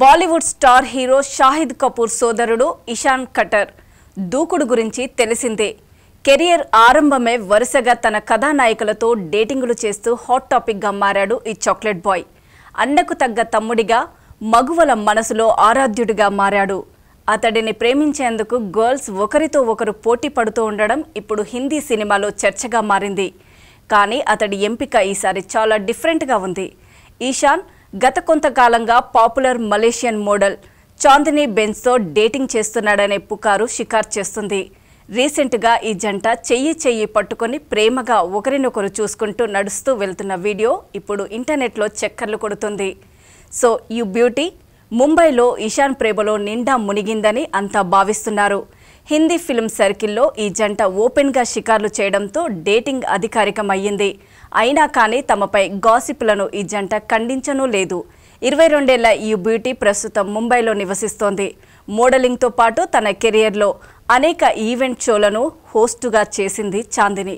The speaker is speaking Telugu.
బాలీవుడ్ స్టార్ హీరో షాహిద్ కపూర్ సోదరుడు ఇషాన్ కటర్ దూకుడు గురించి తెలిసిందే కెరియర్ ఆరంభమే వరుసగా తన కథానాయకులతో డేటింగులు చేస్తూ హాట్ టాపిక్గా మారాడు ఈ చాక్లెట్ బాయ్ అండకు తగ్గ తమ్ముడిగా మగువల మనసులో ఆరాధ్యుడిగా మారాడు అతడిని ప్రేమించేందుకు గర్ల్స్ ఒకరితో ఒకరు పోటీ పడుతూ ఉండడం ఇప్పుడు హిందీ సినిమాలో చర్చగా మారింది కానీ అతడి ఎంపిక ఈసారి చాలా డిఫరెంట్గా ఉంది ఈశాన్ గత కొంతకాలంగా పాపులర్ మలేషియన్ మోడల్ చాందినీ బెన్స్తో డేటింగ్ చేస్తున్నాడనే పుకారు షికార్ చేస్తుంది రీసెంట్గా ఈ జంట చెయ్యి చెయ్యి పట్టుకొని ప్రేమగా ఒకరినొకరు చూసుకుంటూ నడుస్తూ వెళ్తున్న వీడియో ఇప్పుడు ఇంటర్నెట్లో చక్కర్లు కొడుతుంది సో ఈ బ్యూటీ ముంబైలో ఇషాన్ ప్రేమలో నిండా మునిగిందని అంతా భావిస్తున్నారు హిందీ ఫిల్మ్ సర్కిల్లో ఈ జంట ఓపెన్గా షికార్లు చేయడంతో డేటింగ్ అధికారికం అయినా కానీ తమపై గాసిప్లను ఈ జంట ఖండించనూ లేదు ఇరవై రెండేళ్ల ఈ బ్యూటీ ప్రస్తుతం ముంబైలో నివసిస్తోంది మోడలింగ్తో పాటు తన కెరియర్లో అనేక ఈవెంట్ షోలను హోస్టుగా చేసింది చాందిని